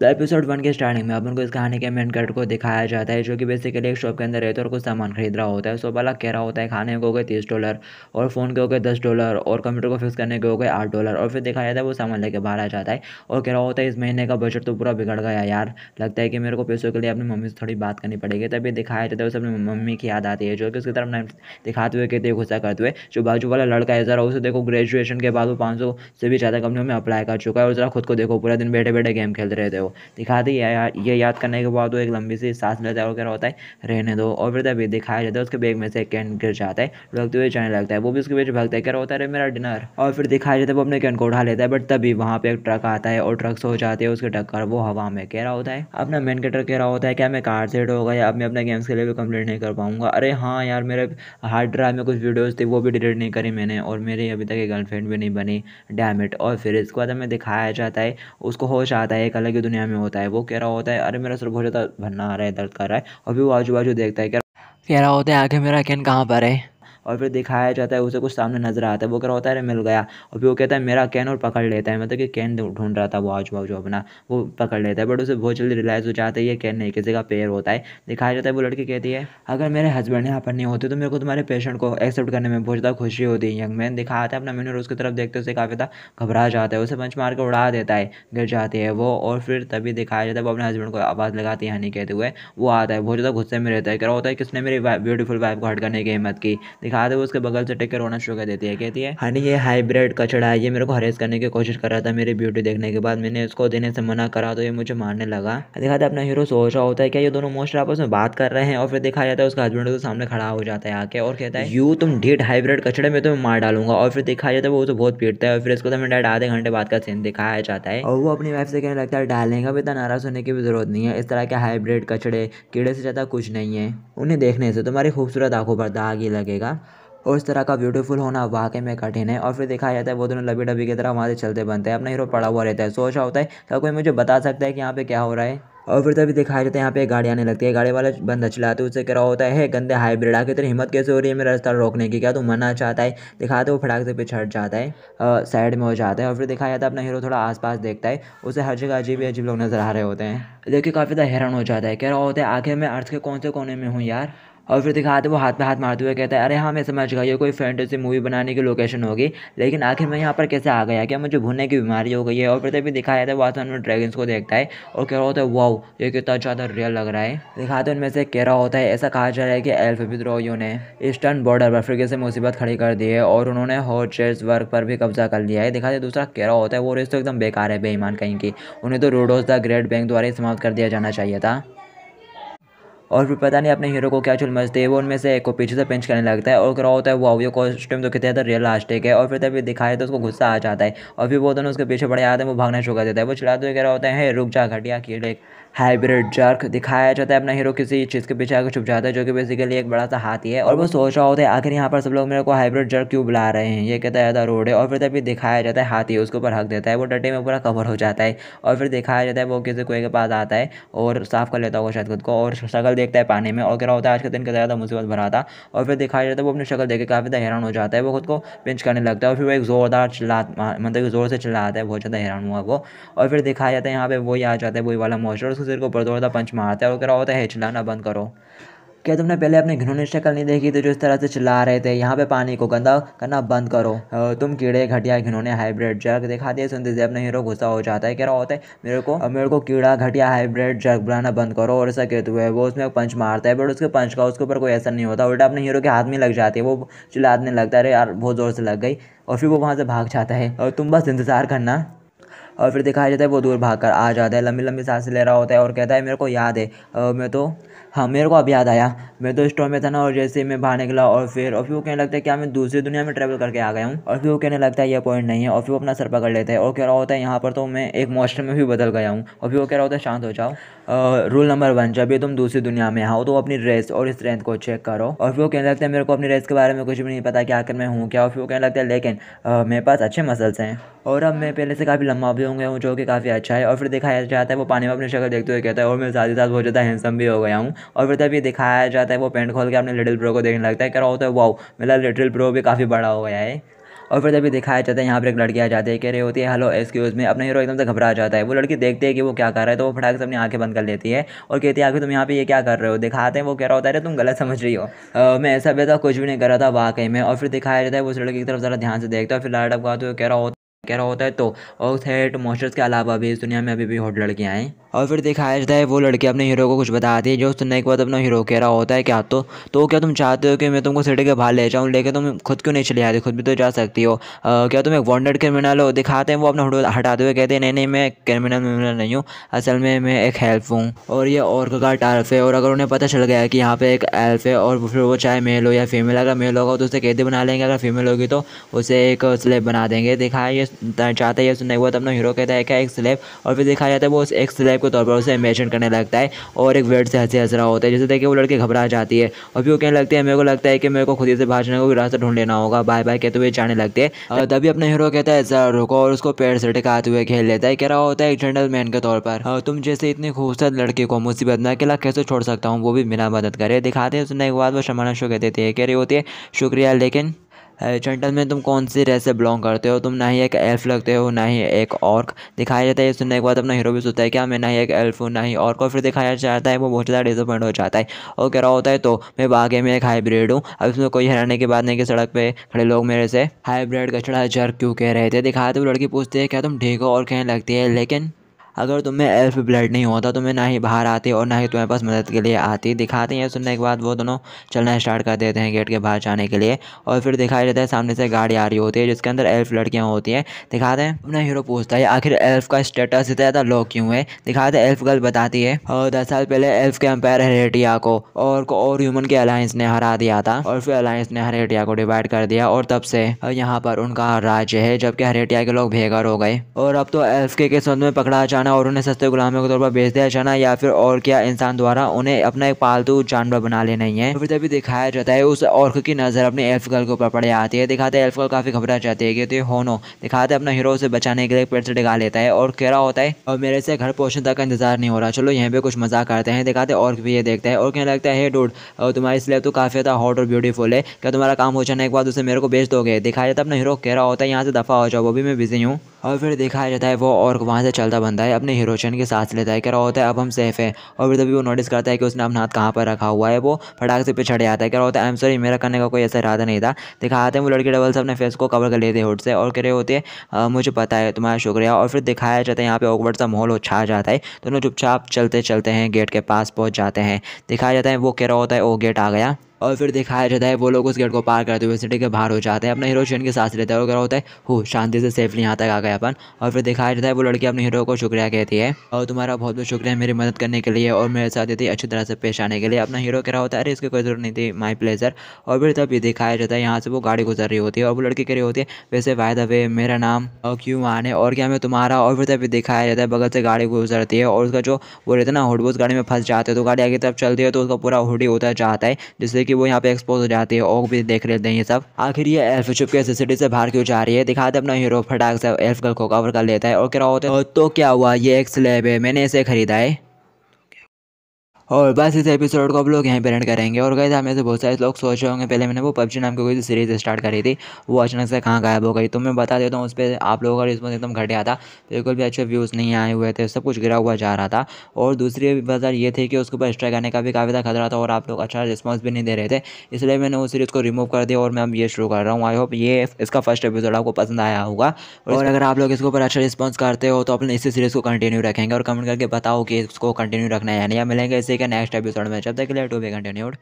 तो episode one के starting में अपन को इस कहानी के मेन कैरेक्टर को दिखाया जाता है जो कि बेसिकली एक शॉप के अंदर रहता है और कुछ सामान खरीद रहा होता है सो वाला कह रहा होता है खाने को हो गए तीस डॉलर और फ़ोन के हो गए दस डॉलर और कंप्यूटर को फिक्स करने के हो गए आठ डॉलर और फिर दिखाया जाता है वो सामान लेके बाहर आ जाता है और कह रहा होता है इस महीने का बजट तो पूरा बिगड़ गया यार लगता है कि मेरे को पैसों के लिए अपनी मम्मी से थोड़ी बात करनी पड़ेगी तभी दिखाया जाता है उसे अपनी मम्मी की याद आती है जो कि उसकी तरफ दिखाते हुए कहते गुस्सा करते हुए जो बाजू वाला लड़का है ज़रा उसे देखो ग्रेजुएशन के बाद वो पाँच से भी ज़्यादा कंपनियों में अप्लाई कर चुका है और ज़रा खुद को देखो पूरा दिन बैठे बैठे गेम खेलते रहते हो हो दिखा दे ये याद करने के बाद वो एक लंबी सी सांस लेता है और कह होता है रहने दो और फिर तभी दिखाया जाता है उसके बैग में से एक कैन गिर जाता है लगते हुए जाने लगता है वो भी उसके बीच भगता है कह रहा होता है मेरा डिनर और फिर दिखाया जाता है वो अपने कैन को उठा लेता है बट तभी वहाँ पर एक ट्रक आता है और ट्रक से हो जाती है उसके टक्कर वो हवा में कह रहा होता है अपना मेन कटर कह रहा होता है क्या मैं कार सेट हो गया अब मैं अपने गेम्स के लिए भी कंप्लीट नहीं कर पाऊंगा अरे हाँ यार मेरे हार्ड ड्राइव में कुछ वीडियोज़ थी वो भी डिलीट नहीं करी मैंने और मेरी अभी तक एक गर्लफ्रेंड भी नहीं बनी डैमिट और फिर इसके बाद हमें दिखाया जाता है उसको होश आता है एक अलग ही दुनिया दुनिया में होता है वो कह रहा होता है अरे मेरा सर बहुत ज़्यादा भरना आ रहा है दर्द कर रहा है और वो आजू बाजू देखता है कह रहा होता है आगे मेरा कैन कहाँ पर है और फिर दिखाया जाता है उसे कुछ सामने नजर आता है वो क्या होता है मिल गया और फिर वो कहता है मेरा कैन और पकड़ लेता है मतलब कि कैन ढूंढ रहा था वो आजू बाजू अपना वो पकड़ लेता है बट उसे बहुत जल्दी रिलाइज हो जाता है ये कैन नहीं किसी का पेयर होता है दिखाया जाता है वो लड़की कहती है अगर मेरे हस्बैंड यहाँ पर नहीं होते तो मेरे को तुम्हारे पेशेंट को एक्सेप्ट करने में बहुत ज़्यादा खुशी होती है यंग मैन दिखाया था अपना और उसकी तरफ देखते उसे काफ़ी ज़्यादा घबरा जाता है उसे पंच मार के उड़ा देता है गिर जाती है वो और फिर तभी दिखाया जाता है वो अपने हस्बैंड को आवाज़ लगाती है नहीं कहते हुए वो आता है बहुत ज़्यादा गुस्से में रहता है क्या होता है किसने मेरी ब्यूटीफुल वाइफ को हट करने की हिम्मत की दिखा था वो उसके बगल से कर रोना शुरू कर देती है कहती है हनी ये हाईब्रिड कचड़ा है ये मेरे को हरेस करने की कोशिश कर रहा था मेरी ब्यूटी देखने के बाद मैंने उसको देने से मना करा तो ये मुझे मारने लगा देखा था अपना हीरो सोच रहा होता है क्या ये दोनों मोस्टर आपस में बात कर रहे हैं और फिर देखा जाता है उसका हस्बैंड उसके तो सामने खड़ा हो जाता है आके और कहता है यू तुम ढीठ हाईब्रिड कचड़े में तुम्हें तो मार डालूंगा और फिर देखा जाता है वो तो बहुत पीटता है और फिर इसको तुम्हें तो डायरेक्ट आधे घंटे बाद का सीन दिखाया जाता है और वो अपनी वाइफ से कहने लगता है डालने का भी इतना नाराज होने की भी जरूरत नहीं है इस तरह के हाईब्रिड कचड़े कीड़े से ज़्यादा कुछ नहीं है उन्हें देखने से तुम्हारी खूबसूरत आंखों पर दाग ही लगेगा और इस तरह का ब्यूटीफुल होना वाकई में कठिन है और फिर देखा जाता है वो दोनों लबी डबी की तरह वहाँ से चलते बनते हैं अपना हीरो पड़ा हुआ रहता है सोचा होता है क्या कोई मुझे बता सकता है कि यहाँ पे क्या हो रहा है और फिर तभी दिखाया जाता है यहाँ पे एक गाड़ी आने लगती है गाड़ी वाले बंदा चलाते उससे कह रहा होता है गंदे हाईब्रिड आके तेरी हिम्मत कैसे हो रही है मेरा रास्ता रोकने की क्या तू मना चाहता है दिखाते वो फटाक से पीछे हट जाता है साइड में हो जाता है और फिर दिखाया जाता है अपना हीरो थोड़ा आसपास देखता है उसे हर जगह अजीब अजीब लोग नजर आ रहे होते हैं देखिए काफ़ी ज़्यादा हैरान हो जाता है कह रहा होता है आखिर मैं अर्थ के कौन से कोने में हूँ यार और फिर दिखाते हैं वो हाथ में हाथ मारते हुए कहता है अरे हाँ मैं समझ गया ये कोई फैंटेसी मूवी बनाने की लोकेशन होगी लेकिन आखिर मैं यहाँ पर कैसे आ गया क्या मुझे भुनने की बीमारी हो गई है और फिर तभी दिखाया जाता है आसमान में ड्रैगन्स को देखता है और कह रहा होता है वाओ ये कितना ज़्यादा रियल लग रहा है दिखाते उनमें से कह रहा होता है ऐसा कहा जा रहा है कि एल्फ विद्रोहियों ने ईस्टर्न बॉर्डर पर फिर से मुसीबत खड़ी कर दी है और उन्होंने चेस वर्क पर भी कब्जा कर लिया है दिखाते दूसरा कह रहा होता है वो रेस तो एकदम बेकार है बेईमान कहीं की उन्हें तो रोडोज द ग्रेट बैंक द्वारा ही समाप्त कर दिया जाना चाहिए था और फिर पता नहीं अपने हीरो को क्या चुल मचते है वो उनमें से एक को पीछे से पिंच करने लगता है और क्या होता है वो अवियो कॉस्ट्यूम तो कितने रियल लास्टिक है और फिर तभी दिखाए तो उसको गुस्सा आ जाता है और फिर वो दोनों उसके पीछे पड़े आते हैं वो भागना शुरू कर देता है वो चिड़ाते हुए कह रहा होता है रुक जा घटिया कीड़े हाइब्रिड जर्क दिखाया जाता है अपना हीरो किसी चीज़ के पीछे आगे छुप जाता है जो कि बेसिकली एक बड़ा सा हाथी है और वो सोच रहा होता है आखिर यहाँ पर सब लोग मेरे को हाइब्रिड जर्क क्यों बुला रहे हैं ये कहता है रोड है और फिर तभी दिखाया जाता है हाथी उसके ऊपर हक देता है वो डटे में पूरा कवर हो जाता है और फिर दिखाया जाता है वो किसी कोई के पास आता है और साफ़ कर लेता होगा शायद खुद को और शक्ल देखता है पानी में और क्या होता है आज के दिन का ज़्यादा मुसीबत भरा था और फिर दिखाया जाता है वो अपनी शक्ल देखकर काफ़ी ज़्यादा हैरान हो जाता है वो खुद को पिंच करने लगता है और फिर वो एक ज़ोरदार चिल्ला मतलब ज़ोर से चिल्लाता है बहुत ज़्यादा हैरान हुआ वो और फिर दिखाया जाता है यहाँ पे वही आ जाता है वही वाला मोस्टर उसको सिर को बरदौड़ता पंच मारता है और कह रहा होता तो है चिल्लाना बंद करो क्या तुमने पहले अपने घिनौनी शक्ल नहीं देखी तो जो इस तरह से चिल्ला रहे थे यहाँ पे पानी को गंदा करना बंद करो तुम कीड़े घटिया घिनौने हाइब्रिड जग दिखा दिए सुनते से अपना हीरो गुस्सा हो जाता है कह रहा होता तो है मेरे को मेरे को कीड़ा घटिया हाइब्रिड जग बुलाना बंद करो और ऐसा कहते हुए वो उसमें पंच मारता है बट उसके पंच का उसके ऊपर कोई असर नहीं होता उल्टा अपने हीरो के हाथ में लग जाती है वो चिल्लाने लगता है अरे यार बहुत ज़ोर से लग गई और फिर वो वहाँ से भाग जाता है और तुम बस इंतज़ार करना और फिर दिखाया जाता है वो दूर भाग कर आ जाता है लंबी लंबी सांसें ले रहा होता है और कहता है मेरे को याद है मैं तो हाँ मेरे को अब याद आया मैं तो स्टोर में था ना और जैसे मैं बाहर निकला और फिर और फिर वो कहने लगता है क्या मैं दूसरी दुनिया में ट्रैवल करके आ गया हूँ और फिर वो कहने लगता है ये पॉइंट नहीं है और फिर वो अपना सर पकड़ लेता है और कह रहा होता है यहाँ पर तो मैं एक मॉस्टर में भी बदल गया हूँ और फिर वो कह रहा होता है शांत हो जाओ रूल नंबर वन जब भी तुम दूसरी दुनिया में आओ तो अपनी ड्रेस और स्ट्रेंथ को चेक करो और फिर वो कहने लगता है मेरे को अपनी ड्रेस के बारे में कुछ भी नहीं पता कि आखिर मैं हूँ क्या और फिर वो कहने लगता है लेकिन मेरे पास अच्छे मसल्स हैं और अब मैं पहले से काफ़ी लंबा भी हो गया हूँ जो कि काफ़ी अच्छा है और फिर दिखाया जाता है वो पानी में अपनी शक्ल देखते हुए कहता है और मैं साथ ही साथ बहुत ज़्यादा हैंडसम भी हो गया हूँ और फिर तभी दिखाया जाता है वो पेंट खोल के अपने लिटिल ब्रो को देखने लगता है कह रहा होता है वाओ मेरा लिटिल ब्रो भी काफ़ी बड़ा हो गया है और फिर तभी दिखाया जाता है यहाँ पर एक लड़की आ जाती है कह रही होती है हेलो एक्सक्यूज़ में अपना हीरो एकदम से घबरा जाता है वो लड़की देखते है कि वो क्या कर रहा है तो वो फटाक से अपनी आँखें बंद कर लेती है और कहती है आखिर तुम यहाँ पर ये क्या कर रहे हो दिखाते हैं वो कह रहा होता है तुम गलत समझ रही हो मैं ऐसा वैसा कुछ भी नहीं कर रहा था वाकई में और फिर दिखाया जाता है उस लड़की की तरफ ज़रा ध्यान से देखता है फिर लाइट अब कहा तो कह रहा होता कह रहा होता है तो और थेट मोस्टर्स के अलावा भी इस दुनिया में अभी भी हॉट लड़कियाँ हैं और फिर दिखाया जाता है वो लड़के अपने हीरो को कुछ बताती है जो सुनने के बाद अपना हीरो कह रहा होता है क्या तो तो क्या तुम चाहते हो कि मैं तुमको सिटी के बाहर ले जाऊँ लेकिन तुम खुद क्यों नहीं चले जाते खुद भी तो जा सकती हो क्या तुम एक वॉन्डेड क्रिमिनल हो दिखाते हैं वो अपना हटाते हुए कहते हैं नहीं नहीं मैं क्रिमिनल विमिनल नहीं हूँ असल में मैं एक हेल्प हूँ और ये और का टार्फ है और अगर उन्हें पता चल गया कि यहाँ पर एक एल्फ है और फिर वो चाहे मेल हो या फीमेल अगर मेल होगा तो उसे कैदी बना लेंगे अगर फीमेल होगी तो उसे एक स्लेब बना देंगे दिखाया चाहता है या नहीं हुआ तो अपना हीरो कहता है क्या एक स्लेब और फिर दिखाया जाता है वो उस एक स्लेब के तौर पर उसे इमेजिन करने लगता है और एक वेट से हंसी हंस रहा होता है जैसे देखिए वो लड़की घबरा जाती है और फिर वो कहने लगती है मेरे को लगता है कि मेरे को खुद से भाजने को रास्ता ढूंढ लेना होगा बाय बाय कहते हुए जाने लगते हैं तभी अपना हीरो कहता है जरा रुको और उसको पेड़ से टिकाते हुए खेल लेता है कह रहा होता है एक मैन के तौर पर तुम जैसे इतनी खूबसूरत लड़की को मुसीबत में अकेला कैसे छोड़ सकता हूँ वो भी बिना मदद करे दिखाते हैं उसने एक बात वो शमाना शो कह देती है कह रही होती है शुक्रिया लेकिन जेंटल में तुम कौन सी रेस से बिलोंग करते हो तुम ना ही एक एल्फ लगते हो ना ही एक ऑर्क दिखाया जाता है सुनने के बाद अपना हीरो भी सोचता है क्या हाँ, मैं ना ही एक एल्फ हूँ ना ही ऑर्क और फिर दिखाया जाता है वो बहुत ज़्यादा डिसअपॉइंट हो जाता है और कह रहा होता है तो मैं बागे में एक हाईब्रिड हूँ अब इसमें कोई हराने की बात नहीं कि सड़क पर खड़े लोग मेरे से हाईब्रिड कचड़ा जर क्यों कह रहे थे दिखाते तो हुए लड़की पूछती है क्या तुम ठीक हो और कहने लगती है लेकिन अगर तुम्हें एल्फ ब्लड नहीं होता तो मैं ना ही बाहर आती और ना ही तुम्हारे पास मदद के लिए आती दिखाते हैं सुनने के बाद वो दोनों चलना स्टार्ट कर देते हैं गेट के बाहर जाने के लिए और फिर दिखाया जाता है सामने से गाड़ी आ रही होती है जिसके अंदर एल्फ लड़कियाँ होती हैं दिखाते हैं अपना हीरो पूछता है आखिर एल्फ का स्टेटस इतना ज़्यादा लो क्यों है दिखाते एल्फ गर्ल बताती है और दस साल पहले एल्फ के अंपायर हरेटिया को और को और ह्यूमन के अलायंस ने हरा दिया था और फिर अलायंस ने हरेटिया को डिवाइड कर दिया और तब से यहाँ पर उनका राज्य है जबकि हरेटिया के लोग बेघर हो गए और अब तो एल्फ के किस्मत में पकड़ा जाना चना और उन्हें सस्ते गुलामों के तौर पर बेच दिया जाना या फिर और क्या इंसान द्वारा उन्हें अपना एक पालतू जानवर बना लेना ही है तो फिर तभी दिखाया जाता है उस और की नज़र अपने एल्फ गर्ल के ऊपर पड़ जाती है दिखाते एल्फ गर्ल काफ़ी घबरा जाते हैं कहते होनो दिखाते अपना हीरो से बचाने के लिए पेड़ से डिगा लेता है और कह होता है और मेरे से घर पहुंचने तक का इंतजार नहीं हो रहा चलो यहाँ पे कुछ मजाक करते हैं दिखाते और भी ये देखता है और क्या लगता है डूड तुम्हारी इसलिए तो काफ़ी ज़्यादा हॉट और ब्यूटीफुल है क्या तुम्हारा काम हो जाने के बाद उसे मेरे को बेच दोगे दिखाया जाता अपना हीरो कह रहा होता है यहाँ से दफ़ा हो जाओ वो भी मैं बिजी हूँ और फिर दिखाया जाता है वो और वहाँ से चलता बनता है अपने चैन के साथ लेता है कह रहा होता है अब हम सेफ़ हैं और फिर तभी वो नोटिस करता है कि उसने अपना हाथ कहाँ पर रखा हुआ है वो फटाक से पिछड़े आता है कह रहा होता है आई एम सॉरी मेरा करने का कोई ऐसा इरादा नहीं था दिखाते हैं वो लड़के डबल से अपने फेस को कवर कर लेते हुड से और कह रहे होते हैं मुझे पता है तुम्हारा शुक्रिया और फिर दिखाया जाता है यहाँ पर ऑकवर्ड सा माहौल छा जाता है दोनों चुपचाप चलते चलते हैं गेट के पास पहुँच जाते हैं दिखाया जाता है वो कह रहा होता है वो गेट आ गया और फिर दिखाया जाता है वो लोग उस गेट को पार करते हुए सिटी के बाहर हो जाते हैं अपना हीरो चैन के साथ रहता है और होता है हो शांति से सेफली यहाँ तक आ गए अपन और फिर दिखाया जाता है वो लड़की अपने हीरो को शुक्रिया कहती है और तुम्हारा बहुत बहुत शुक्रिया मेरी मदद करने के लिए और मेरे साथ इतनी अच्छी तरह से पेश आने के लिए अपना हीरो कह रहा होता है अरे इसकी कोई जरूरत नहीं थी माई प्लेजर और फिर तब ये दिखाया जाता है यहाँ से वो गाड़ी गुजर रही होती है और वो लड़की कह रही होती है वैसे वाय द वे मेरा नाम और क्यों आने और क्या मैं तुम्हारा और फिर तब ये दिखाया जाता है बगल से गाड़ी गुजरती है और उसका जो वो रहता है ना हुड गाड़ी में फंस जाते हैं तो गाड़ी आगे तरफ चलती है तो उसका पूरा हुडी होता जाता है जिससे कि वो यहाँ पे एक्सपोज हो जाती है और भी देख लेते हैं ये सब आखिर ये एल्फ चुप के सिटी से बाहर क्यों जा रही है दिखाते अपना हीरो फटाक से एल्फ गर्ल को कवर कर लेता है और क्या होता है तो क्या हुआ ये एक स्लेब है मैंने इसे खरीदा है और बस इस एपिसोड को आप लोग यहीं पर एंड करेंगे और गए हमें से बहुत सारे लोग सोच रहे होंगे पहले मैंने वो पबजी नाम की कोई सीरीज़ स्टार्ट करी थी वो अचानक से कहाँ गायब हो गई तो मैं बता देता हूँ उस पर आप लोगों का रिस्पॉन्स एकदम घटिया था बिल्कुल भी अच्छे व्यूज़ नहीं आए हुए थे सब कुछ गिरा हुआ जा रहा था और दूसरी वजह ये थी कि उसके ऊपर स्ट्राइक आने का भी काफ़ी था खतरा था और आप लोग अच्छा रिस्पॉन्स भी नहीं दे रहे थे इसलिए मैंने उस सीरीज़ को रिमूव कर दिया और मैं अब ये शुरू कर रहा हूँ आई होप ये इसका फर्स्ट एपिसोड आपको पसंद आया होगा और अगर आप लोग इसके ऊपर अच्छा रिस्पॉन्स करते हो तो अपने इसी सीरीज़ को कंटिन्यू रखेंगे और कमेंट करके बताओ कि इसको कंटिन्यू रखना है या नहीं मिलेंगे इसे मिलेगा नेक्स्ट एपिसोड में जब तक के लिए टू बी कंटिन्यूड